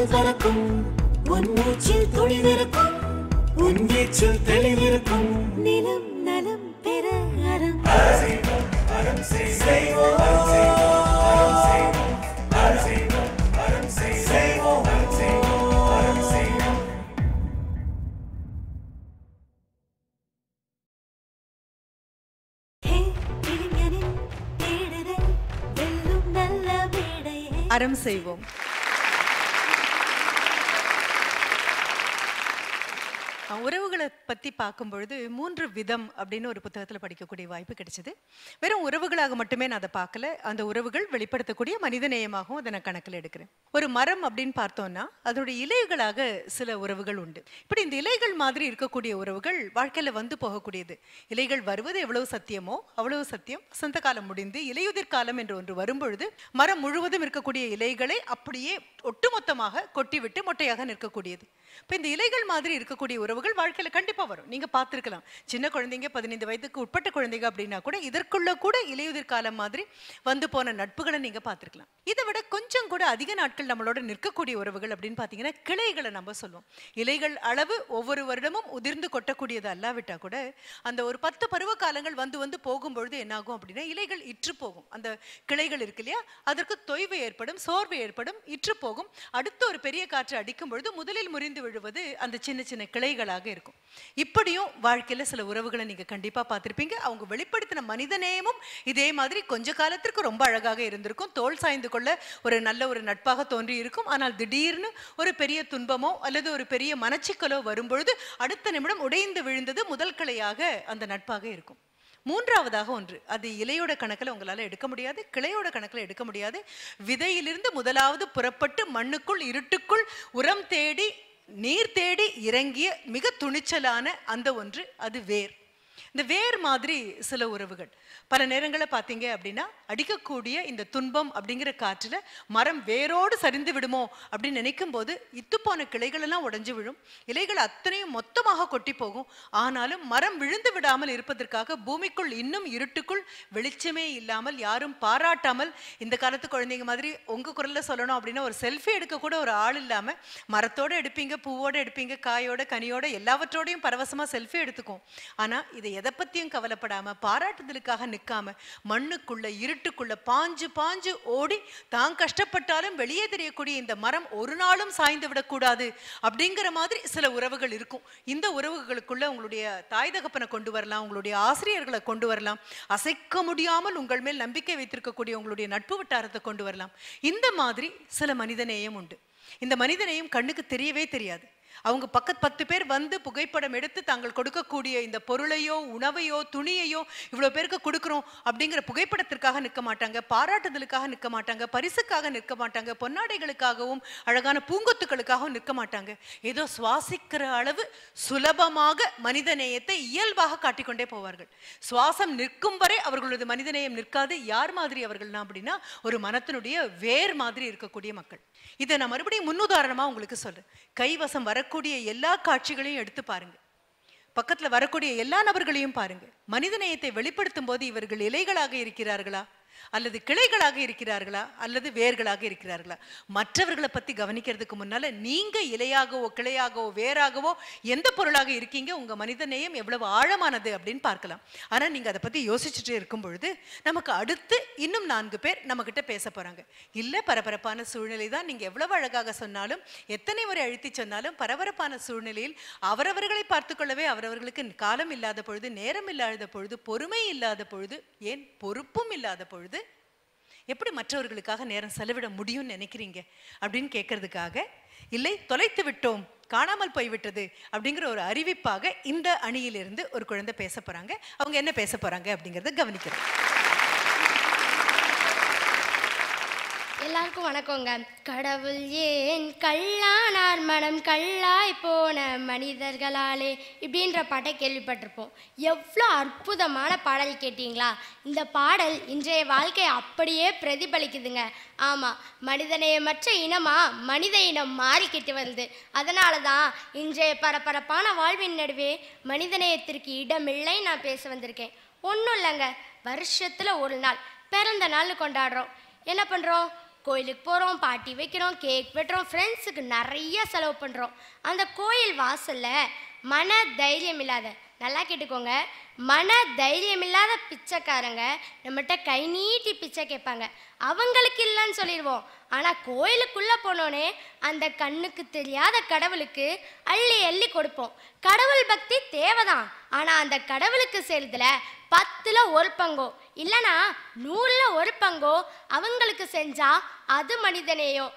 கண்கள் பறக்கும் உன் மூச்சில் துணிவிருக்கும் உன் வீச்சில் தெளி உறவுகளை பற்றி பார்க்கும்பொழுது மூன்று விதம் அப்படின்னு ஒரு புத்தகத்தில் படிக்கக்கூடிய வாய்ப்பு கிடைச்சிது வெறும் உறவுகளாக மட்டுமே நான் அதை பார்க்கல அந்த உறவுகள் வெளிப்படுத்தக்கூடிய மனிதநேயமாகவும் அதை நான் கணக்கில் எடுக்கிறேன் ஒரு மரம் அப்படின்னு பார்த்தோம்னா அதனுடைய இலைகளாக சில உறவுகள் உண்டு இப்படி இந்த இலைகள் மாதிரி இருக்கக்கூடிய உறவுகள் வாழ்க்கையில் வந்து போகக்கூடியது இலைகள் வருவது எவ்வளவு சத்தியமோ அவ்வளவு சத்தியம் சொந்த காலம் முடிந்து இலையுதிர் காலம் என்று ஒன்று வரும்பொழுது மரம் முழுவதும் இருக்கக்கூடிய இலைகளை அப்படியே ஒட்டுமொத்தமாக கொட்டிவிட்டு மொட்டையாக நிற்கக்கூடியது இப்போ இந்த இலைகள் மாதிரி இருக்கக்கூடிய உறவுகள் வாழ்க்கையில் கண்டிப்பாக வரும் நீங்கள் பார்த்துருக்கலாம் சின்ன குழந்தைங்க பதினைந்து வயதுக்கு உட்பட்ட குழந்தைங்க அப்படின்னா கூட இதற்குள்ள கூட இலையுதிர் காலம் மாதிரி வந்து போன நட்புகளை நீங்கள் பார்த்துருக்கலாம் இதை விட கொஞ்சம் கூட அதிக நாட்கள் நம்மளோட நிற்கக்கூடிய உறவுகள் அப்படின்னு பார்த்தீங்கன்னா கிளைகளை நம்ம சொல்லுவோம் இலைகள் அளவு ஒவ்வொரு வருடமும் உதிர்ந்து கொட்டக்கூடியது அல்லாவிட்டால் கூட அந்த ஒரு பத்து பருவ காலங்கள் வந்து வந்து போகும்பொழுது என்னாகும் அப்படின்னா இலைகள் இற்று போகும் அந்த கிளைகள் இருக்கு இல்லையா அதற்கு தொய்வு ஏற்படும் சோர்வு ஏற்படும் இற்று போகும் அடுத்த ஒரு பெரிய காற்று அடிக்கும் பொழுது முதலில் முறிந்து உதிர்ந்து விழுவது அந்த சின்ன சின்ன கிளைகளாக இருக்கும் இப்படியும் வாழ்க்கையில் சில உறவுகளை நீங்கள் கண்டிப்பாக பார்த்துருப்பீங்க அவங்க வெளிப்படுத்தின மனிதநேயமும் இதே மாதிரி கொஞ்ச காலத்திற்கு ரொம்ப அழகாக இருந்திருக்கும் தோல் சாய்ந்து கொள்ள ஒரு நல்ல ஒரு நட்பாக தோன்றி இருக்கும் ஆனால் திடீர்னு ஒரு பெரிய துன்பமோ அல்லது ஒரு பெரிய மனச்சிக்கலோ வரும்பொழுது அடுத்த நிமிடம் உடைந்து விழுந்தது முதல் கிளையாக அந்த நட்பாக இருக்கும் மூன்றாவதாக ஒன்று அது இலையோட கணக்கில் உங்களால் எடுக்க முடியாது கிளையோட கணக்கில் எடுக்க முடியாது விதையிலிருந்து முதலாவது புறப்பட்டு மண்ணுக்குள் இருட்டுக்குள் உரம் தேடி நீர் தேடி இறங்கிய மிக துணிச்சலான அந்த ஒன்று அது வேர் இந்த வேர் மாதிரி சில உறவுகள் பல நேரங்களில் பார்த்தீங்க அப்படின்னா அடிக்கக்கூடிய இந்த துன்பம் அப்படிங்கிற காற்றில் மரம் வேரோடு சரிந்து விடுமோ அப்படின்னு நினைக்கும் போது இத்துப்போன கிளைகளெல்லாம் உடஞ்சி விழும் இலைகள் அத்தனையும் மொத்தமாக கொட்டி போகும் ஆனாலும் மரம் விழுந்து விடாமல் இருப்பதற்காக பூமிக்குள் இன்னும் இருட்டுக்குள் வெளிச்சமே இல்லாமல் யாரும் பாராட்டாமல் இந்த காலத்து குழந்தைங்க மாதிரி உங்கள் குரலில் சொல்லணும் அப்படின்னா ஒரு செல்ஃபி எடுக்கக்கூட ஒரு ஆள் இல்லாமல் மரத்தோடு எடுப்பீங்க பூவோடு எடுப்பீங்க காயோட கனியோட எல்லாவற்றோடையும் பரவசமாக செல்ஃபி எடுத்துக்கும் ஆனால் இதை எதை பற்றியும் கவலைப்படாமல் பாராட்டுதலுக்காக நிற்காம மண்ணுக்குள்ள இருட்டுக்குள்ள பாஞ்சு பாஞ்சு ஓடி தான் கஷ்டப்பட்டாலும் வெளியே தெரியக்கூடிய இந்த மரம் ஒரு நாளும் சாய்ந்து விடக்கூடாது அப்படிங்கிற மாதிரி சில உறவுகள் இருக்கும் இந்த உறவுகளுக்குள்ள உங்களுடைய தாய் தகப்பனை கொண்டு வரலாம் உங்களுடைய ஆசிரியர்களை கொண்டு வரலாம் அசைக்க முடியாமல் உங்கள் மேல் நம்பிக்கை வைத்திருக்கக்கூடிய உங்களுடைய நட்பு வட்டாரத்தை கொண்டு வரலாம் இந்த மாதிரி சில மனிதநேயம் உண்டு இந்த மனிதநேயம் கண்ணுக்கு தெரியவே தெரியாது அவங்க பக்கத்து பத்து பேர் வந்து புகைப்படம் எடுத்து தாங்கள் கொடுக்கக்கூடிய இந்த பொருளையோ உணவையோ துணியையோ இவ்வளோ பேருக்கு கொடுக்குறோம் அப்படிங்கிற புகைப்படத்திற்காக நிற்க மாட்டாங்க பாராட்டுதலுக்காக நிற்க மாட்டாங்க பரிசுக்காக நிற்க மாட்டாங்க பொன்னாடைகளுக்காகவும் அழகான பூங்கொத்துக்களுக்காகவும் நிற்க மாட்டாங்க ஏதோ சுவாசிக்கிற அளவு சுலபமாக மனிதநேயத்தை இயல்பாக காட்டிக்கொண்டே போவார்கள் சுவாசம் நிற்கும் வரை அவர்களது மனிதநேயம் நிற்காது யார் மாதிரி அவர்கள்னா அப்படின்னா ஒரு மனத்தினுடைய வேர் மாதிரி இருக்கக்கூடிய மக்கள் இதை நான் மறுபடியும் முன்னுதாரணமாக உங்களுக்கு சொல்கிறேன் கைவசம் வர வரக்கூடிய எல்லா காட்சிகளையும் எடுத்து பாருங்க பக்கத்தில் வரக்கூடிய எல்லா நபர்களையும் பாருங்க மனிதநேயத்தை வெளிப்படுத்தும் போது இவர்கள் இலைகளாக இருக்கிறார்களா அல்லது கிளைகளாக இருக்கிறார்களா அல்லது வேர்களாக இருக்கிறார்களா மற்றவர்களை பற்றி கவனிக்கிறதுக்கு முன்னால் நீங்கள் இலையாகவோ கிளையாகவோ வேறாகவோ எந்த பொருளாக இருக்கீங்க உங்கள் மனித நேயம் எவ்வளவு ஆழமானது அப்படின்னு பார்க்கலாம் ஆனால் நீங்கள் அதை பற்றி யோசிச்சுட்டு இருக்கும் பொழுது நமக்கு அடுத்து இன்னும் நான்கு பேர் நம்மக்கிட்ட பேச போகிறாங்க இல்லை பரபரப்பான சூழ்நிலை தான் நீங்கள் எவ்வளவு அழகாக சொன்னாலும் எத்தனை முறை அழுத்தி சொன்னாலும் பரபரப்பான சூழ்நிலையில் அவரவர்களை பார்த்துக்கொள்ளவே அவரவர்களுக்கு காலம் இல்லாத பொழுது நேரம் இல்லாத பொழுது பொறுமை இல்லாத பொழுது ஏன் பொறுப்பும் இல்லாத பொழுது பொழுது எப்படி மற்றவர்களுக்காக நேரம் செலவிட முடியும்னு நினைக்கிறீங்க அப்படின்னு கேட்கறதுக்காக இல்லை தொலைத்து விட்டோம் காணாமல் போய்விட்டது அப்படிங்கிற ஒரு அறிவிப்பாக இந்த அணியிலிருந்து ஒரு குழந்தை பேச போகிறாங்க அவங்க என்ன பேச போகிறாங்க அப்படிங்கிறத கவனிக்கிறோம் எல்லாருக்கும் வணக்கங்க கடவுள் ஏன் கல்லானார் மனம் கல்லாய் போன மனிதர்களாலே இப்படின்ற பாட்டை கேள்விப்பட்டிருப்போம் எவ்வளோ அற்புதமான பாடல் கேட்டிங்களா இந்த பாடல் இன்றைய வாழ்க்கையை அப்படியே பிரதிபலிக்குதுங்க ஆமாம் மனிதநேயமற்ற இனமா மனித இனம் மாறிக்கிட்டு வருது அதனால தான் இன்றைய பரபரப்பான வாழ்வின் நடுவே மனிதநேயத்திற்கு இடமில்லை நான் பேச வந்திருக்கேன் ஒன்றும் இல்லைங்க வருஷத்தில் ஒரு நாள் பிறந்த நாள் கொண்டாடுறோம் என்ன பண்ணுறோம் கோயிலுக்கு போகிறோம் பாட்டி வைக்கிறோம் கேக் வெட்டுறோம் ஃப்ரெண்ட்ஸுக்கு நிறைய செலவு பண்ணுறோம் அந்த கோயில் வாசலில் மன தைரியம் இல்லாத நல்லா கேட்டுக்கோங்க மன தைரியம் இல்லாத பிச்சைக்காரங்க நம்மகிட்ட கை நீட்டி பிச்சை கேட்பாங்க அவங்களுக்கு இல்லைன்னு சொல்லிடுவோம் ஆனால் கோயிலுக்குள்ளே போனோன்னே அந்த கண்ணுக்கு தெரியாத கடவுளுக்கு அள்ளி அள்ளி கொடுப்போம் கடவுள் பக்தி தேவைதான் ஆனால் அந்த கடவுளுக்கு செய்கிறதுல பத்தில் ஒரு பங்கோ இல்லைனா நூறில் ஒரு பங்கோ அவங்களுக்கு செஞ்சால் அது மனிதநேயம்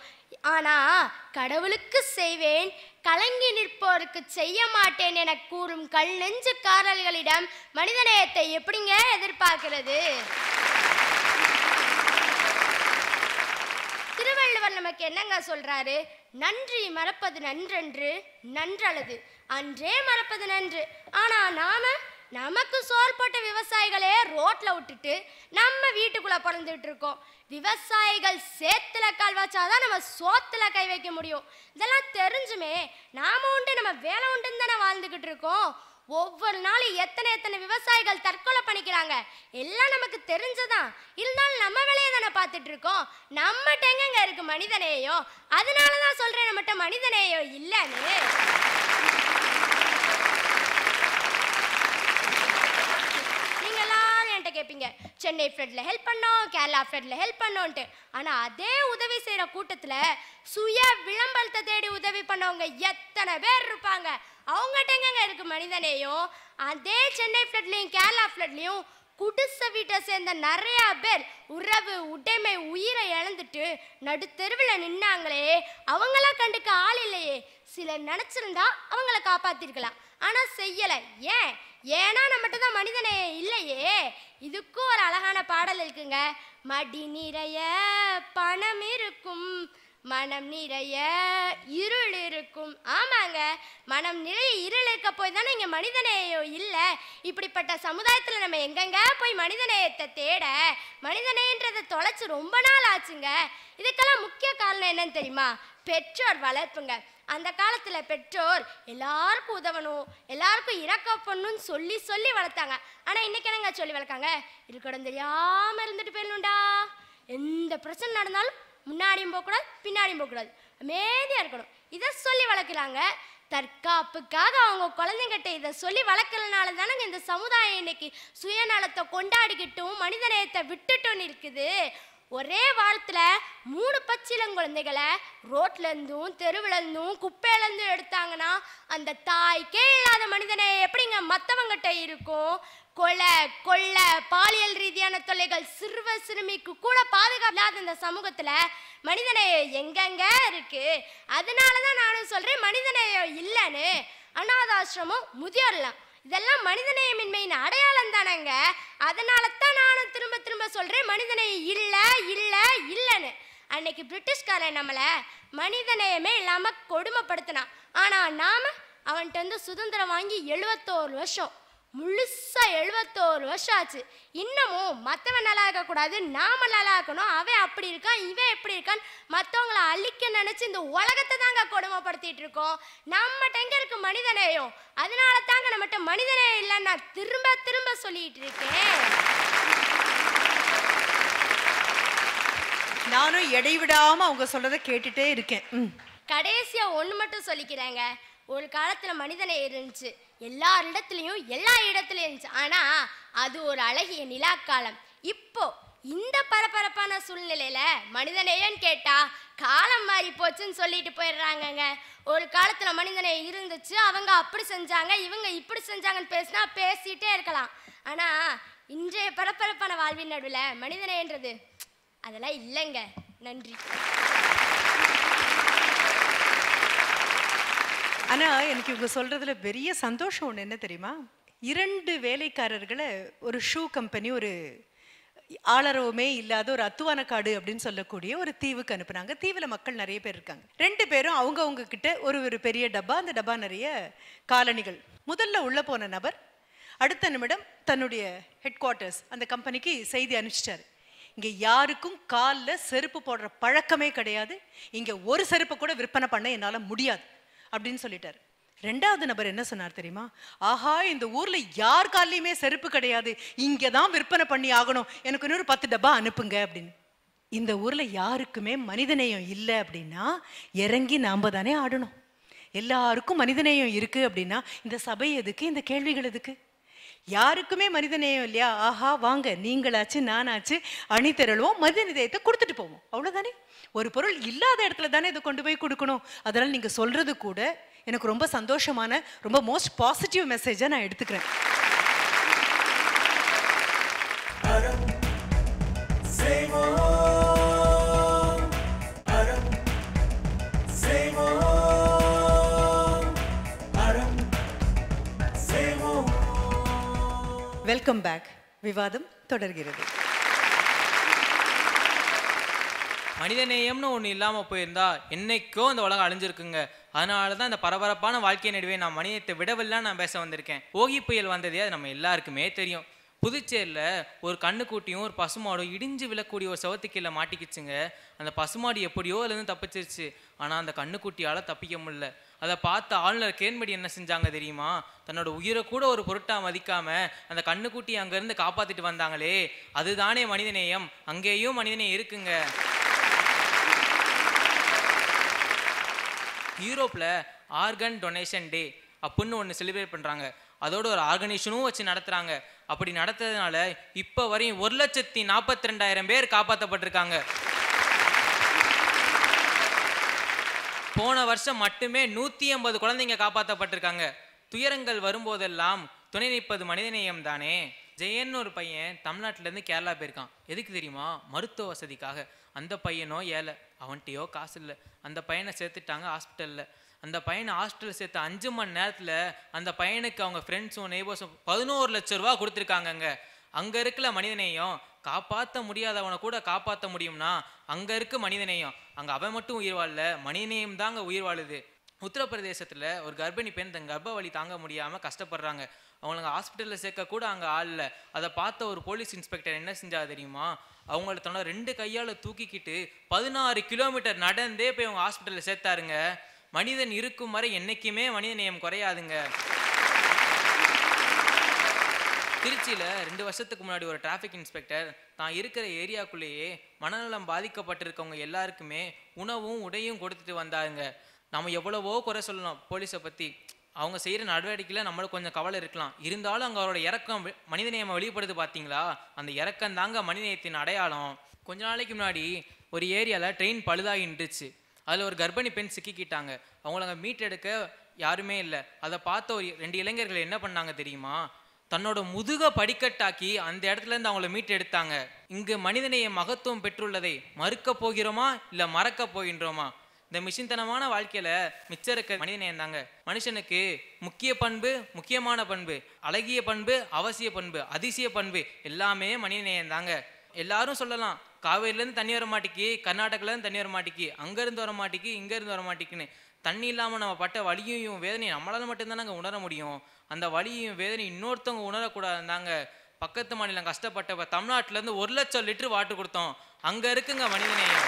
ஆனால் கடவுளுக்கு செய்வேன் கலங்கி நிற்போருக்கு செய்ய மாட்டேன் என கூறும் கல் நெஞ்சுக்காரர்களிடம் மனிதநேயத்தை எப்படிங்க எதிர்பார்க்கிறது திருவள்ளுவர் நமக்கு என்னங்க சொல்றாரு நன்றி மறப்பது நன்றன்று நன்றளது அன்றே மறப்பது நன்று ஆனா நாம நமக்கு சோர் போட்ட விவசாயிகளே ரோட்ல விட்டுட்டு நம்ம வீட்டுக்குள்ள பிறந்துட்டு இருக்கோம் விவசாயிகள் சேத்துல கால் வச்சாதான் நம்ம சோத்துல கை வைக்க முடியும் இதெல்லாம் தெரிஞ்சுமே நாம உண்டு நம்ம வேலை உண்டுன்னு தானே வாழ்ந்துகிட்டு இருக்கோம் ஒவ்வொரு நாளும் எத்தனை எத்தனை விவசாயிகள் தற்கொலை பண்ணிக்கிறாங்க எல்லாம் நமக்கு தெரிஞ்சதான் இருந்தாலும் நம்ம வேலையை தானே பார்த்துட்டு இருக்கோம் நம்மகிட்ட எங்கெங்க இருக்கு மனிதனேயோ அதனால தான் சொல்கிறேன் நம்மகிட்ட மனிதனேயோ இல்லைன்னு கேட்பீங்க சென்னை ஃப்ளட்டில் ஹெல்ப் பண்ணோம் கேரளா ஃப்ளட்டில் ஹெல்ப் பண்ணோன்ட்டு ஆனா அதே உதவி செய்யற கூட்டத்துல சுய விளம்பரத்தை தேடி உதவி பண்ணவங்க எத்தனை பேர் இருப்பாங்க அவங்ககிட்ட எங்கங்க இருக்குது மனிதனையும் அதே சென்னை ஃப்ளட்லேயும் கேரளா ஃப்ளட்லேயும் குடிசை வீட்டை சேர்ந்த நிறையா பேர் உறவு உடைமை உயிரை இழந்துட்டு நடுத்தெருவில் நின்னாங்களே அவங்களாம் கண்டுக்க ஆள் இல்லையே சிலர் நினைச்சிருந்தா அவங்கள காப்பாத்திருக்கலாம் ஆனா செய்யலை ஏன் ஏன்னா நம்மகிட்ட தான் மனிதனே இல்லையே இதுக்கும் ஒரு அழகான பாடல் இருக்குங்க மடி நிறைய பணம் இருக்கும் மனம் நிறைய இருள் இருக்கும் ஆமாங்க மனம் நிறைய இருள் இருக்க போய் தானே இங்கே மனிதநேயம் இல்லை இப்படிப்பட்ட சமுதாயத்தில் நம்ம எங்கெங்க போய் மனிதநேயத்தை தேட மனிதநேயன்றதை தொலைச்சி ரொம்ப நாள் ஆச்சுங்க இதுக்கெல்லாம் முக்கிய காரணம் என்னன்னு தெரியுமா பெற்றோர் வளர்ப்புங்க அந்த காலத்தில் பெற்றோர் எல்லாருக்கும் உதவணும் எல்லாருக்கும் இறக்கப்படணும்னு சொல்லி சொல்லி வளர்த்தாங்க ஆனால் இன்னைக்கு என்னங்க சொல்லி வளர்க்காங்க இருக்கடம் தெரியாமல் இருந்துட்டு போயிடணும்டா எந்த பிரச்சனை நடந்தாலும் முன்னாடியும் போகக்கூடாது பின்னாடியும் போகக்கூடாது அமைதியாக இருக்கணும் இதை சொல்லி வளர்க்குறாங்க தற்காப்புக்காக அவங்க குழந்தைங்கிட்ட இதை சொல்லி வளர்க்கறதுனால தானேங்க இந்த சமுதாயம் இன்னைக்கு சுயநலத்தை கொண்டாடிக்கிட்டும் மனிதநேயத்தை விட்டுட்டும் இருக்குது ஒரே வாரத்தில் மூணு குழந்தைகளை ரோட்லேருந்தும் தெருவுலேருந்தும் குப்பையிலேருந்தும் எடுத்தாங்கன்னா அந்த தாய்க்கே இல்லாத மனிதனை எப்படிங்க மற்றவங்கிட்ட இருக்கும் கொலை கொள்ள பாலியல் ரீதியான தொல்லைகள் சிறுவ சிறுமிக்கு கூட பாதுகாப்பில்லாத இந்த சமூகத்தில் மனிதநேயம் எங்கெங்க இருக்குது அதனால தான் நானும் சொல்கிறேன் மனிதநேயம் இல்லைன்னு அனாதாசிரமம் முதியோர்லாம் இதெல்லாம் மனிதநேயமின்மையின் அடையாளம் தானங்க அதனால தான் நானும் திரும்ப திரும்ப சொல்கிறேன் மனிதநேயம் இல்லை இல்லை இல்லைன்னு அன்னைக்கு பிரிட்டிஷ்காரன் நம்மளை மனிதநேயமே இல்லாமல் கொடுமைப்படுத்தினான் ஆனால் நாம் அவன்கிட்ட வந்து சுதந்திரம் வாங்கி எழுபத்தோரு வருஷம் முழுசாக எழுபத்தோரு வருஷம் ஆச்சு இன்னமும் மற்றவன் நல்லா இருக்கக்கூடாது நாம நல்லா இருக்கணும் அவன் அப்படி இருக்கான் இவன் எப்படி இருக்கான் மற்றவங்களை அழிக்க நினச்சி இந்த உலகத்தை தாங்க கொடுமைப்படுத்திட்டு இருக்கோம் நம்ம டெங்க இருக்கு மனிதநேயம் அதனால தாங்க நம்மகிட்ட மனிதநேயம் இல்லைன்னு நான் திரும்ப திரும்ப சொல்லிட்டு இருக்கேன் நானும் இடைவிடாமல் அவங்க சொல்கிறத கேட்டுட்டே இருக்கேன் கடைசியாக ஒன்று மட்டும் சொல்லிக்கிறேங்க ஒரு காலத்தில் மனிதனை இருந்துச்சு எல்லாரிடத்துலையும் எல்லா இடத்துலையும் இருந்துச்சு ஆனால் அது ஒரு அழகிய நிலா காலம் இப்போ இந்த பரபரப்பான சூழ்நிலையில மனிதநேயன் கேட்டா காலம் மாறி போச்சுன்னு சொல்லிட்டு போயிடுறாங்கங்க ஒரு காலத்துல மனிதநேயம் இருந்துச்சு அவங்க அப்படி செஞ்சாங்க இவங்க இப்படி செஞ்சாங்கன்னு பேசினா பேசிட்டே இருக்கலாம் ஆனா இன்றைய பரபரப்பான வாழ்வின் நடுவில் மனிதநேயன்றது அதெல்லாம் இல்லைங்க நன்றி ஆனால் எனக்கு இவங்க சொல்கிறதுல பெரிய சந்தோஷம் ஒன்று என்ன தெரியுமா இரண்டு வேலைக்காரர்களை ஒரு ஷூ கம்பெனி ஒரு ஆளரவுமே இல்லாத ஒரு அத்துவான காடு அப்படின்னு சொல்லக்கூடிய ஒரு தீவுக்கு அனுப்புனாங்க தீவில் மக்கள் நிறைய பேர் இருக்காங்க ரெண்டு பேரும் அவங்க அவங்க கிட்ட ஒரு ஒரு பெரிய டப்பா அந்த டப்பா நிறைய காலணிகள் முதல்ல உள்ளே போன நபர் அடுத்த நிமிடம் தன்னுடைய ஹெட் குவார்ட்டர்ஸ் அந்த கம்பெனிக்கு செய்தி அனுப்பிச்சிட்டாரு இங்கே யாருக்கும் காலில் செருப்பு போடுற பழக்கமே கிடையாது இங்கே ஒரு செருப்பை கூட விற்பனை பண்ண என்னால் முடியாது அப்படின்னு சொல்லிட்டார் ரெண்டாவது நபர் என்ன சொன்னார் தெரியுமா ஆஹா இந்த ஊர்ல யார் காலையுமே செருப்பு கிடையாது இங்கே தான் விற்பனை பண்ணி ஆகணும் எனக்கு இன்னொரு பத்து டப்பா அனுப்புங்க அப்படின்னு இந்த ஊர்ல யாருக்குமே மனிதநேயம் இல்லை அப்படின்னா இறங்கி நாம தானே ஆடணும் எல்லாருக்கும் மனிதநேயம் இருக்கு அப்படின்னா இந்த சபை எதுக்கு இந்த கேள்விகள் எதுக்கு யாருக்குமே மனிதநேயம் இல்லையா ஆஹா வாங்க நீங்களாச்சு நானாச்சு அணிதிரளுவோம் மனித நிதயத்தை கொடுத்துட்டு போவோம் அவ்வளோதானே ஒரு பொருள் இல்லாத இடத்துல தானே இதை கொண்டு போய் கொடுக்கணும் அதனால் நீங்கள் சொல்கிறது கூட எனக்கு ரொம்ப சந்தோஷமான ரொம்ப மோஸ்ட் பாசிட்டிவ் மெசேஜாக நான் எடுத்துக்கிறேன் வெல்கம் பேக் விவாதம் தொடர்கிறது மனிதநேயம்னு ஒன்று இல்லாமல் போயிருந்தா என்னைக்கோ அந்த உலகம் அழிஞ்சிருக்குங்க அதனால தான் இந்த பரபரப்பான வாழ்க்கை நடுவே நான் மனிதத்தை விடவில்லாம் நான் பேச வந்திருக்கேன் ஓகி புயல் வந்ததே அது நம்ம எல்லாருக்குமே தெரியும் புதுச்சேரியில் ஒரு கண்ணுக்குட்டியும் ஒரு பசுமாடும் இடிஞ்சு விழக்கூடிய ஒரு கீழே மாட்டிக்கிச்சுங்க அந்த பசுமாடு எப்படியோ அதுலேருந்து தப்பிச்சிருச்சு ஆனால் அந்த கண்ணுக்குட்டியால் தப்பிக்க முடியல அதை பார்த்த ஆளுநர் கிரண்படி என்ன செஞ்சாங்க தெரியுமா தன்னோட உயிரை கூட ஒரு பொருட்டா மதிக்காம அந்த கண்ணுக்குட்டி அங்கேருந்து காப்பாத்திட்டு வந்தாங்களே அதுதானே மனிதநேயம் அங்கேயும் மனிதநேயம் இருக்குங்க யூரோப்பில் ஆர்கன் டொனேஷன் டே அப்படின்னு ஒன்று செலிப்ரேட் பண்ணுறாங்க அதோட ஒரு ஆர்கனைசனும் வச்சு நடத்துகிறாங்க அப்படி நடத்துறதுனால இப்போ வரையும் ஒரு லட்சத்தி நாற்பத்தி ரெண்டாயிரம் பேர் காப்பாற்றப்பட்டிருக்காங்க போன வருஷம் மட்டுமே நூற்றி ஐம்பது குழந்தைங்க காப்பாற்றப்பட்டிருக்காங்க துயரங்கள் வரும்போதெல்லாம் துணை நிற்பது மனிதநேயம் தானே ஜெயன்னு ஒரு பையன் தமிழ்நாட்டிலேருந்து கேரளா போயிருக்கான் எதுக்கு தெரியுமா மருத்துவ வசதிக்காக அந்த பையனோ ஏழை அவன்கிட்டயோ காசு இல்லை அந்த பையனை சேர்த்துட்டாங்க ஹாஸ்பிட்டலில் அந்த பையனை ஹாஸ்டலில் சேர்த்த அஞ்சு மணி நேரத்தில் அந்த பையனுக்கு அவங்க ஃப்ரெண்ட்ஸும் நெய்பர்ஸும் பதினோரு லட்ச ரூபா கொடுத்துருக்காங்கங்க அங்கே இருக்கிற மனிதநேயம் காப்பாற்ற முடியாதவனை கூட காப்பாற்ற முடியும்னா அங்கே இருக்க மனிதநேயம் அங்கே அவன் மட்டும் உயிர் வாழல மனிதநேயம் தான் அங்கே உயிர் வாழுது உத்தரப்பிரதேசத்தில் ஒரு கர்ப்பிணி பெண் தன் கர்ப்பவழி தாங்க முடியாமல் கஷ்டப்படுறாங்க அவங்களுக்கு ஹாஸ்பிட்டலில் சேர்க்க கூட அங்கே ஆள் அதை பார்த்த ஒரு போலீஸ் இன்ஸ்பெக்டர் என்ன செஞ்சா தெரியுமா அவங்கள தன்னோட ரெண்டு கையால் தூக்கிக்கிட்டு பதினாறு கிலோமீட்டர் நடந்தே போய் அவங்க ஹாஸ்பிட்டலில் சேர்த்தாருங்க மனிதன் இருக்கும் வரை என்றைக்குமே மனித நேயம் குறையாதுங்க திருச்சியில் ரெண்டு வருஷத்துக்கு முன்னாடி ஒரு டிராஃபிக் இன்ஸ்பெக்டர் தான் இருக்கிற ஏரியாக்குள்ளேயே மனநலம் பாதிக்கப்பட்டிருக்கவங்க எல்லாருக்குமே உணவும் உடையும் கொடுத்துட்டு வந்தாருங்க நம்ம எவ்வளவோ குறை சொல்லலாம் போலீஸை பற்றி அவங்க செய்கிற நடவடிக்கையில் நம்மளுக்கு கொஞ்சம் கவலை இருக்கலாம் இருந்தாலும் அங்கே அவரோட இறக்கம் மனிதநேயமாக வெளிப்படுது பார்த்தீங்களா அந்த இறக்கம் தாங்க மனிதநேயத்தின் அடையாளம் கொஞ்ச நாளைக்கு முன்னாடி ஒரு ஏரியாவில் ட்ரெயின் பழுதாகின்றுச்சு அதில் ஒரு கர்ப்பிணி பெண் சிக்கிக்கிட்டாங்க அவங்கள அங்கே மீட் எடுக்க யாருமே இல்லை அதை பார்த்த ஒரு ரெண்டு இளைஞர்கள் என்ன பண்ணாங்க தெரியுமா தன்னோட முதுக படிக்கட்டாக்கி அந்த இடத்துலேருந்து அவங்கள மீட்டு எடுத்தாங்க இங்கு மனிதனைய மகத்துவம் பெற்றுள்ளதை மறுக்க போகிறோமா இல்லை மறக்க போகின்றோமா இந்த மிஷின்தனமான வாழ்க்கையில் மிச்சம் இருக்க மனிதனை இருந்தாங்க மனுஷனுக்கு முக்கிய பண்பு முக்கியமான பண்பு அழகிய பண்பு அவசிய பண்பு அதிசய பண்பு எல்லாமே மனிதனை இருந்தாங்க எல்லாரும் சொல்லலாம் காவேரியிலேருந்து தண்ணி வர மாட்டேக்கி கர்நாடகிலேருந்து தண்ணி வர மாட்டேக்கி அங்கேருந்து வர மாட்டேக்கி இங்கேருந்து வர மாட்டேக்குன்னு தண்ணி இல்லாமல் நம்ம பட்ட வலியையும் வேதனையும் நம்மளால் மட்டும்தான் நாங்கள் உணர முடியும் அந்த வலியையும் வேதனையும் இன்னொருத்தவங்க உணரக்கூடாது நாங்கள் பக்கத்து மாநிலம் கஷ்டப்பட்டப்ப தமிழ்நாட்டிலேருந்து ஒரு லட்சம் லிட்டர் வாட்டு கொடுத்தோம் அங்கே இருக்குங்க மனிதநேயம்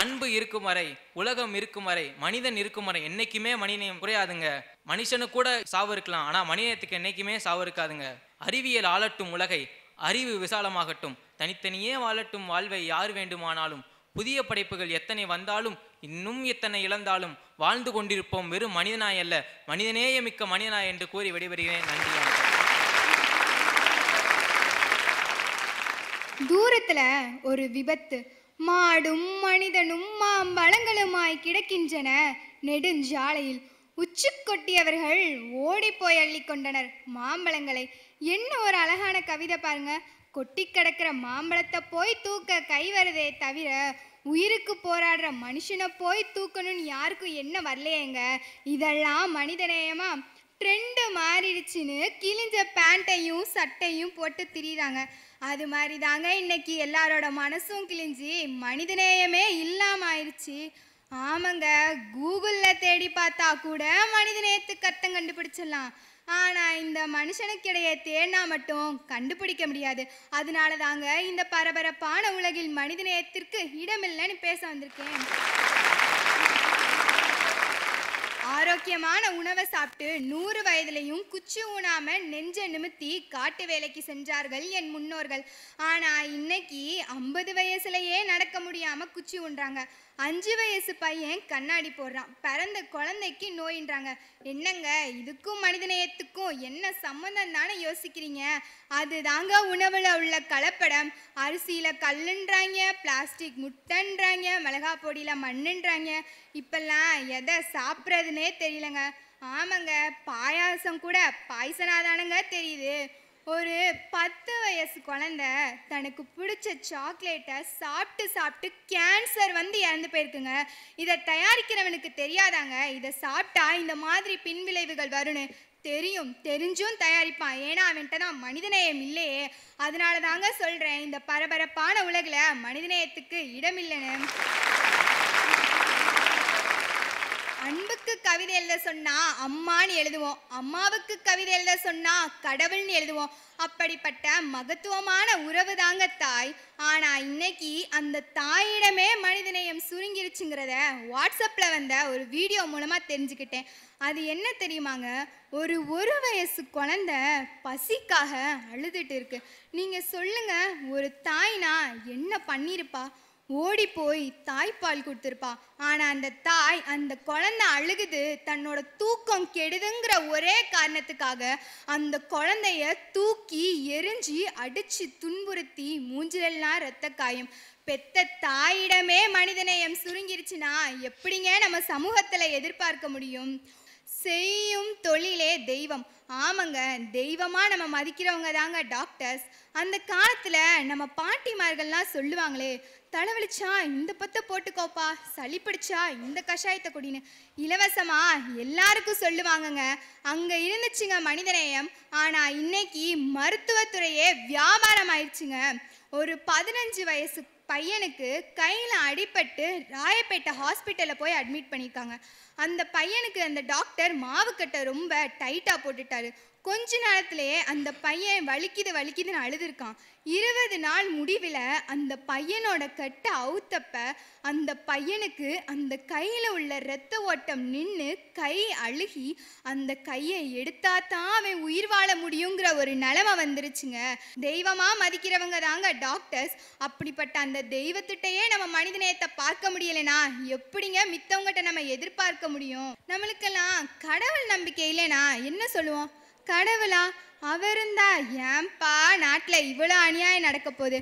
அன்பு இருக்கும் வரை உலகம் இருக்கும் வரை மனிதன் இருக்கும் வரை என்னைக்குமே மனிதநேயம் குறையாதுங்க மனுஷனுக்கு கூட சாவு இருக்கலாம் ஆனால் மனிதத்துக்கு என்னைக்குமே சாவு இருக்காதுங்க அறிவியல் ஆளட்டும் உலகை அறிவு விசாலமாகட்டும் தனித்தனியே வாழட்டும் வாழ்வை யார் வேண்டுமானாலும் புதிய படைப்புகள் எத்தனை வந்தாலும் இன்னும் எத்தனை இழந்தாலும் வாழ்ந்து கொண்டிருப்போம் வெறும் மனிதனாய் அல்ல மிக்க மனிதனாய் என்று கூறி விடைபெறுகிறேன் நன்றி தூரத்துல ஒரு விபத்து மாடும் மனிதனும் மாம்பழங்களுமாய் கிடக்கின்றன நெடுஞ்சாலையில் உச்சு கொட்டியவர்கள் ஓடி போய் அள்ளி கொண்டனர் மாம்பழங்களை என்ன ஒரு அழகான கவிதை பாருங்க கொட்டி கிடக்கிற மாம்பழத்தை போய் தூக்க கை வருதே தவிர உயிருக்கு போராடுற மனுஷனை போய் தூக்கணும்னு யாருக்கும் என்ன வரலையேங்க இதெல்லாம் மனிதநேயமா ட்ரெண்டு மாறிடுச்சின்னு கிழிஞ்ச பேண்ட்டையும் சட்டையும் போட்டு திரியிறாங்க அது மாதிரி தாங்க இன்னைக்கு எல்லாரோட மனசும் கிழிஞ்சி மனிதநேயமே இல்லாமல் ஆயிடுச்சு ஆமாங்க கூகுளில் தேடி பார்த்தா கூட மனிதநேயத்துக்கு அர்த்தம் கண்டுபிடிச்சிடலாம் ஆனால் இந்த மனுஷனுக்கிடையே தேனா மட்டும் கண்டுபிடிக்க முடியாது அதனால தாங்க இந்த பரபரப்பான உலகில் மனிதநேயத்திற்கு இடமில்லைன்னு பேச வந்திருக்கேன் ஆரோக்கியமான உணவை சாப்பிட்டு நூறு வயதுலையும் குச்சி ஊனாம நெஞ்ச நிமித்தி காட்டு வேலைக்கு சென்றார்கள் என் முன்னோர்கள் ஆனா இன்னைக்கு ஐம்பது வயசுலயே நடக்க முடியாம குச்சி ஊன்றாங்க அஞ்சு வயசு பையன் கண்ணாடி போடுறான் பிறந்த குழந்தைக்கு நோயின்றாங்க என்னங்க இதுக்கும் மனிதநேயத்துக்கும் என்ன சம்மந்தம் தானே யோசிக்கிறீங்க அது தாங்க உணவில் உள்ள கலப்படம் அரிசியில் கல்லுன்றாங்க பிளாஸ்டிக் முட்டைன்றாங்க மிளகா பொடியில் மண்ணுன்றாங்க இப்பெல்லாம் எதை சாப்பிட்றதுனே தெரியலங்க ஆமாங்க பாயாசம் கூட பாய்சனாக தெரியுது ஒரு பத்து வயசு குழந்த தனக்கு பிடிச்ச சாக்லேட்டை சாப்பிட்டு சாப்பிட்டு கேன்சர் வந்து இறந்து போயிருக்குங்க இதை தயாரிக்கிறவனுக்கு தெரியாதாங்க இதை சாப்பிட்டா இந்த மாதிரி பின்விளைவுகள் வரும்னு தெரியும் தெரிஞ்சும் தயாரிப்பான் ஏன்னா அவன்கிட்ட தான் மனிதநேயம் இல்லையே அதனால தாங்க சொல்கிறேன் இந்த பரபரப்பான உலகில் மனிதநேயத்துக்கு இடமில்லைன்னு அன்புக்கு கவிதை எழுத சொன்னா அம்மான்னு எழுதுவோம் அம்மாவுக்கு கவிதை எழுத சொன்னா கடவுள்னு எழுதுவோம் அப்படிப்பட்ட மகத்துவமான உறவு தாங்க தாய் ஆனா இன்னைக்கு அந்த தாயிடமே மனிதநேயம் சுருங்கிருச்சுங்கிறத வாட்ஸ்அப்ல வந்த ஒரு வீடியோ மூலமா தெரிஞ்சுக்கிட்டேன் அது என்ன தெரியுமாங்க ஒரு ஒரு வயசு குழந்த பசிக்காக அழுதுட்டு இருக்கு நீங்க சொல்லுங்க ஒரு தாய்னா என்ன பண்ணியிருப்பா ஓடி போய் தாய்ப்பால் கொடுத்துருப்பா ஆனால் அந்த தாய் அந்த குழந்தை அழுகுது தன்னோட தூக்கம் கெடுதுங்கிற ஒரே காரணத்துக்காக அந்த குழந்தைய தூக்கி எரிஞ்சு அடித்து துன்புறுத்தி மூஞ்சிலெல்லாம் ரத்த காயம் பெத்த தாயிடமே மனிதநேயம் சுருங்கிருச்சுன்னா எப்படிங்க நம்ம சமூகத்தில் எதிர்பார்க்க முடியும் செய்யும் தொழிலே தெய்வம் ஆமாங்க தெய்வமாக நம்ம மதிக்கிறவங்க தாங்க டாக்டர்ஸ் அந்த காலத்தில் நம்ம பாட்டிமார்கள்லாம் சொல்லுவாங்களே தலைவலிச்சா இந்த பத்தை போட்டுக்கோப்பா சளி பிடிச்சா இந்த கஷாயத்தை குடின்னு இலவசமா எல்லாருக்கும் சொல்லுவாங்கங்க அங்க இருந்துச்சுங்க மனிதநேயம் ஆனா இன்னைக்கு மருத்துவத்துறையே வியாபாரம் ஆயிடுச்சுங்க ஒரு பதினஞ்சு வயசு பையனுக்கு கையில் அடிபட்டு ராயப்பேட்டை ஹாஸ்பிட்டலில் போய் அட்மிட் பண்ணியிருக்காங்க அந்த பையனுக்கு அந்த டாக்டர் மாவுக்கட்டை ரொம்ப டைட்டாக போட்டுட்டாரு கொஞ்ச நேரத்திலேயே அந்த பையன் வலிக்குது வலிக்குதுன்னு அழுதுருக்கான் இருபது நாள் முடிவில் அந்த பையனோட கட்டை அவுத்தப்ப அந்த பையனுக்கு அந்த கையில் உள்ள இரத்த ஓட்டம் நின்று கை அழுகி அந்த கையை எடுத்தா தான் அவன் உயிர் வாழ முடியுங்கிற ஒரு நிலமை வந்துருச்சுங்க தெய்வமாக மதிக்கிறவங்க தாங்க டாக்டர்ஸ் அப்படிப்பட்ட அந்த தெய்வத்திட்டையே நம்ம மனிதநேயத்தை பார்க்க முடியலைனா எப்படிங்க மித்தவங்ககிட்ட நம்ம எதிர்பார்க்க முடியும் நம்மளுக்கெல்லாம் கடவுள் நம்பிக்கை இல்லைனா என்ன சொல்லுவோம் கடவுளா அவருந்தா ஏன்பா நாட்டில் இவ்வளோ அநியாயம் நடக்க போகுது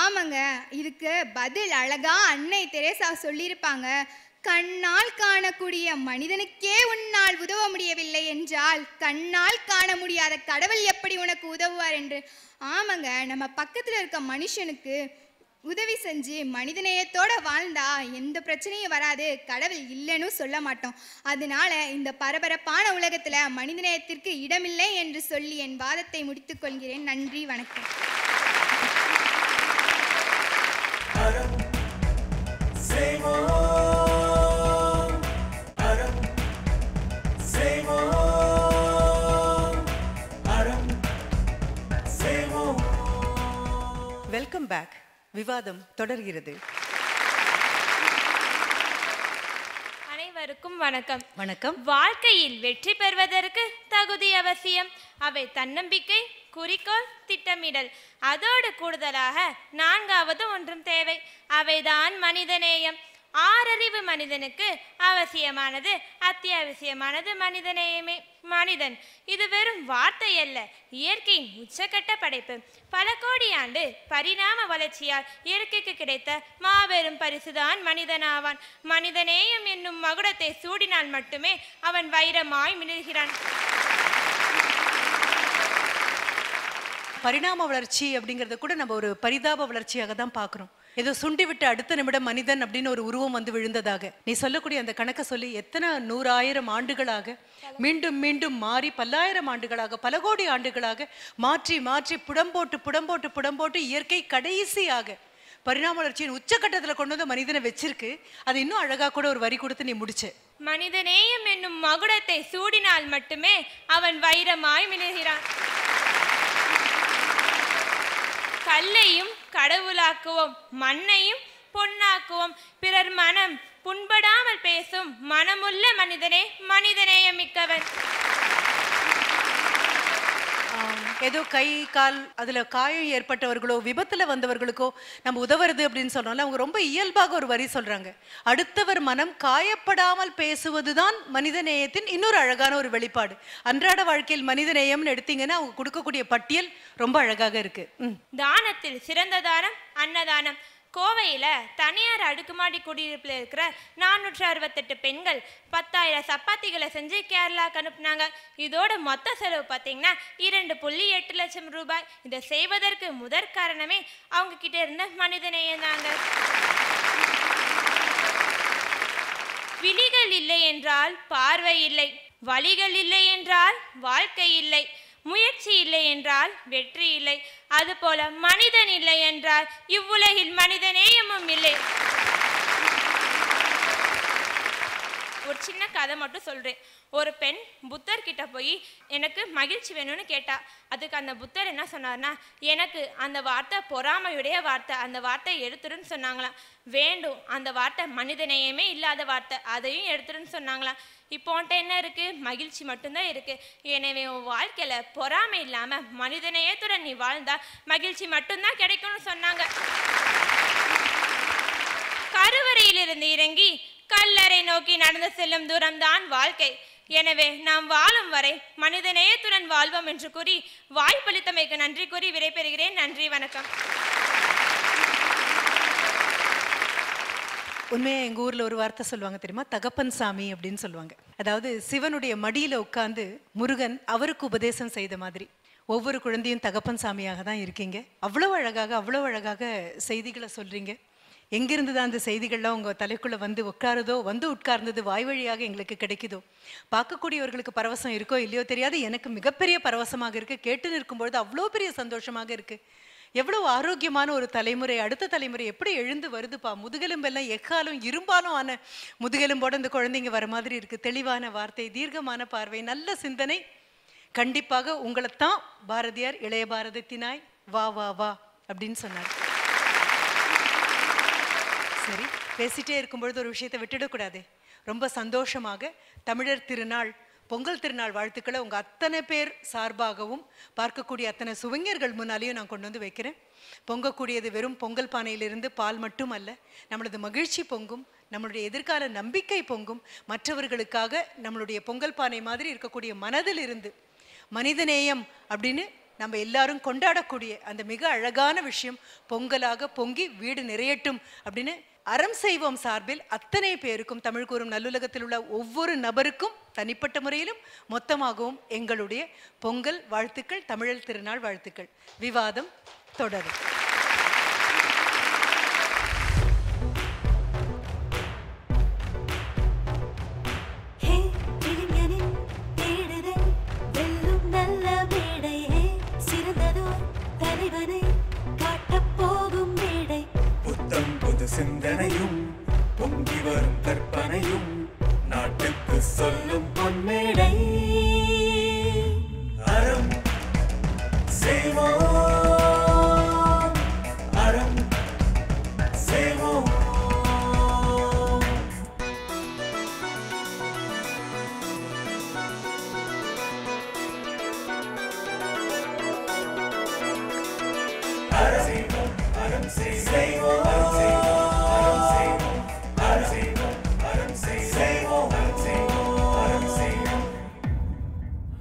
ஆமாங்க இதுக்கு பதில் அழகா அன்னை தெரேசா சொல்லியிருப்பாங்க கண்ணால் காணக்கூடிய மனிதனுக்கே உன்னால் உதவ முடியவில்லை என்றால் கண்ணால் காண முடியாத கடவுள் எப்படி உனக்கு உதவுவார் என்று ஆமாங்க நம்ம பக்கத்தில் இருக்க மனுஷனுக்கு உதவி செஞ்சு மனிதநேயத்தோட வாழ்ந்தா எந்த பிரச்சனையும் வராது கடவுள் இல்லைன்னு சொல்ல மாட்டோம் அதனால இந்த பரபரப்பான உலகத்துல மனிதநேயத்திற்கு இடமில்லை என்று சொல்லி என் வாதத்தை முடித்துக் கொள்கிறேன் நன்றி வணக்கம் வெல்கம் back. விவாதம் தொடர்கிறது அனைவருக்கும் வணக்கம் வணக்கம் வாழ்க்கையில் வெற்றி பெறுவதற்கு தகுதி அவசியம் அவை தன்னம்பிக்கை குறிக்கோள் திட்டமிடல் அதோடு கூடுதலாக நான்காவது ஒன்றும் தேவை அவைதான் மனிதநேயம் ஆறறிவு மனிதனுக்கு அவசியமானது அத்தியாவசியமானது மனிதனையுமே மனிதன் இது வெறும் வார்த்தை அல்ல இயற்கையின் உச்சக்கட்ட படைப்பு பல கோடி ஆண்டு பரிணாம வளர்ச்சியால் இயற்கைக்கு கிடைத்த மாபெரும் பரிசுதான் மனிதனாவான் மனிதனேயம் என்னும் மகுடத்தை சூடினால் மட்டுமே அவன் வைரமாய் மிளிர்கிறான் பரிணாம வளர்ச்சி அப்படிங்கிறத கூட நம்ம ஒரு பரிதாப வளர்ச்சியாக தான் பார்க்குறோம் ஏதோ சுண்டி விட்டு அடுத்த நிமிடம் மனிதன் அப்படின்னு ஒரு உருவம் வந்து விழுந்ததாக நீ சொல்லக்கூடிய அந்த கணக்கை சொல்லி எத்தனை நூறாயிரம் ஆண்டுகளாக மீண்டும் மீண்டும் மாறி பல்லாயிரம் ஆண்டுகளாக பல கோடி ஆண்டுகளாக மாற்றி மாற்றி புடம்போட்டு புடம்போட்டு புடம்போட்டு இயற்கை கடைசியாக பரிணாம வளர்ச்சியின் உச்சக்கட்டத்தில் கொண்டு வந்து மனிதனை வச்சிருக்கு அது இன்னும் அழகா கூட ஒரு வரி கொடுத்து நீ முடிச்சு மனிதநேயம் என்னும் மகுடத்தை சூடினால் மட்டுமே அவன் வைரமாய் மிளகிறான் கல்லையும் கடவுளாக்குவோம் மண்ணையும் பொன்னாக்குவோம் பிறர் மனம் புண்படாமல் பேசும் மனமுள்ள மனிதனே மனிதநேயமிக்கவன் ஏதோ கை கால் அதில் காயம் ஏற்பட்டவர்களோ விபத்தில் வந்தவர்களுக்கோ நம்ம உதவுறது அப்படின்னு சொன்னோம்ல அவங்க ரொம்ப இயல்பாக ஒரு வரி சொல்கிறாங்க அடுத்தவர் மனம் காயப்படாமல் பேசுவது தான் மனித நேயத்தின் இன்னொரு அழகான ஒரு வெளிப்பாடு அன்றாட வாழ்க்கையில் மனித நேயம்னு எடுத்தீங்கன்னா அவங்க கொடுக்கக்கூடிய பட்டியல் ரொம்ப அழகாக இருக்குது தானத்தில் சிறந்த தானம் அன்னதானம் கோவையில் தனியார் அடுக்குமாடி குடியிருப்பில் இருக்கிற நானூற்று அறுபத்தெட்டு பெண்கள் பத்தாயிரம் சப்பாத்திகளை செஞ்சு கேரளாவுக்கு அனுப்புனாங்க இதோட மொத்த செலவு பார்த்தீங்கன்னா இரண்டு புள்ளி எட்டு லட்சம் ரூபாய் இதை செய்வதற்கு முதற் காரணமே அவங்க கிட்ட இருந்த மனிதநேயம் தாங்க விழிகள் இல்லை என்றால் பார்வை இல்லை வழிகள் இல்லை என்றால் வாழ்க்கை இல்லை முயற்சி இல்லை என்றால் வெற்றி இல்லை அதுபோல மனிதன் இல்லை என்றால் இவ்வுலகில் மனிதநேயமும் இல்லை ஒரு சின்ன கதை மட்டும் சொல்கிறேன் ஒரு பெண் புத்தர்கிட்ட போய் எனக்கு மகிழ்ச்சி வேணும்னு கேட்டா அதுக்கு அந்த புத்தர் என்ன சொன்னார்னா எனக்கு அந்த வார்த்தை பொறாமையுடைய வார்த்தை அந்த வார்த்தை எடுத்துருன்னு சொன்னாங்களாம் வேண்டும் அந்த வார்த்தை மனிதநேயமே இல்லாத வார்த்தை அதையும் எடுத்துருன்னு சொன்னாங்களாம் இப்போன்ட்ட என்ன இருக்குது மகிழ்ச்சி மட்டும்தான் இருக்குது எனவே உன் வாழ்க்கையில் பொறாமை இல்லாமல் மனிதநேயத்துடன் நீ வாழ்ந்தா மகிழ்ச்சி மட்டும்தான் கிடைக்கும்னு சொன்னாங்க கருவறையிலிருந்து இறங்கி கல்லறை நோக்கி நடந்து செல்லும் தூரம்தான் வாழ்க்கை எனவே நாம் வாழும் வரை மனித நேயத்துடன் வாழ்வோம் என்று கூறி வாய்ப்பளித்தமைக்கு நன்றி கூறி விடைபெறுகிறேன் நன்றி வணக்கம் உண்மையாக எங்கள் ஊரில் ஒரு வார்த்தை சொல்லுவாங்க தெரியுமா தகப்பன் சாமி அப்படின்னு சொல்லுவாங்க அதாவது சிவனுடைய மடியில் உட்காந்து முருகன் அவருக்கு உபதேசம் செய்த மாதிரி ஒவ்வொரு குழந்தையும் தகப்பன் சாமியாக தான் இருக்கீங்க அவ்வளோ அழகாக அவ்வளோ அழகாக செய்திகளை சொல்கிறீங்க எங்கிருந்து தான் அந்த செய்திகள்லாம் உங்கள் தலைக்குள்ளே வந்து உட்காருதோ வந்து உட்கார்ந்தது வாய் வழியாக எங்களுக்கு கிடைக்குதோ பார்க்கக்கூடியவர்களுக்கு பரவசம் இருக்கோ இல்லையோ தெரியாது எனக்கு மிகப்பெரிய பரவசமாக இருக்குது கேட்டு நிற்கும்பொழுது அவ்வளோ பெரிய சந்தோஷமாக இருக்குது எவ்வளோ ஆரோக்கியமான ஒரு தலைமுறை அடுத்த தலைமுறை எப்படி எழுந்து வருதுப்பா முதுகெலும்பெல்லாம் எக்காலும் இரும்பாலும் ஆன முதுகெலும்போட இந்த குழந்தைங்க வர மாதிரி இருக்குது தெளிவான வார்த்தை தீர்க்கமான பார்வை நல்ல சிந்தனை கண்டிப்பாக உங்களைத்தான் பாரதியார் இளைய பாரதத்தினாய் வா வா வா அப்படின்னு சொன்னார் சரி பேசிட்டே இருக்கும்பொழுது ஒரு விஷயத்தை விட்டுடக்கூடாது ரொம்ப சந்தோஷமாக தமிழர் திருநாள் பொங்கல் திருநாள் வாழ்த்துக்களை உங்கள் அத்தனை பேர் சார்பாகவும் பார்க்கக்கூடிய அத்தனை சுவிஞர்கள் முன்னாலேயும் நான் கொண்டு வந்து வைக்கிறேன் பொங்கக்கூடியது வெறும் பொங்கல் பானையிலிருந்து பால் மட்டும் அல்ல நம்மளது மகிழ்ச்சி பொங்கும் நம்மளுடைய எதிர்கால நம்பிக்கை பொங்கும் மற்றவர்களுக்காக நம்மளுடைய பொங்கல் பானை மாதிரி இருக்கக்கூடிய மனதில் இருந்து மனிதநேயம் அப்படின்னு நம்ம எல்லாரும் கொண்டாடக்கூடிய அந்த மிக அழகான விஷயம் பொங்கலாக பொங்கி வீடு நிறையட்டும் அப்படின்னு அறம் செய்வோம் சார்பில் அத்தனை பேருக்கும் தமிழ் கூறும் நல்லுலகத்தில் உள்ள ஒவ்வொரு நபருக்கும் தனிப்பட்ட முறையிலும் மொத்தமாகவும் எங்களுடைய பொங்கல் வாழ்த்துக்கள் தமிழர் திருநாள் வாழ்த்துக்கள் விவாதம் தொடரும்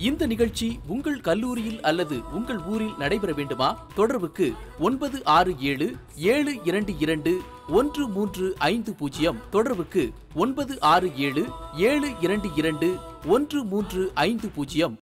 இந்த நிகழ்ச்சி உங்கள் கல்லூரியில் அல்லது உங்கள் ஊரில் நடைபெற வேண்டுமா தொடர்புக்கு ஒன்பது ஆறு ஏழு ஏழு இரண்டு இரண்டு ஒன்று மூன்று ஐந்து பூஜ்ஜியம் தொடர்புக்கு ஒன்பது ஆறு ஏழு ஏழு இரண்டு இரண்டு ஒன்று மூன்று ஐந்து பூஜ்ஜியம்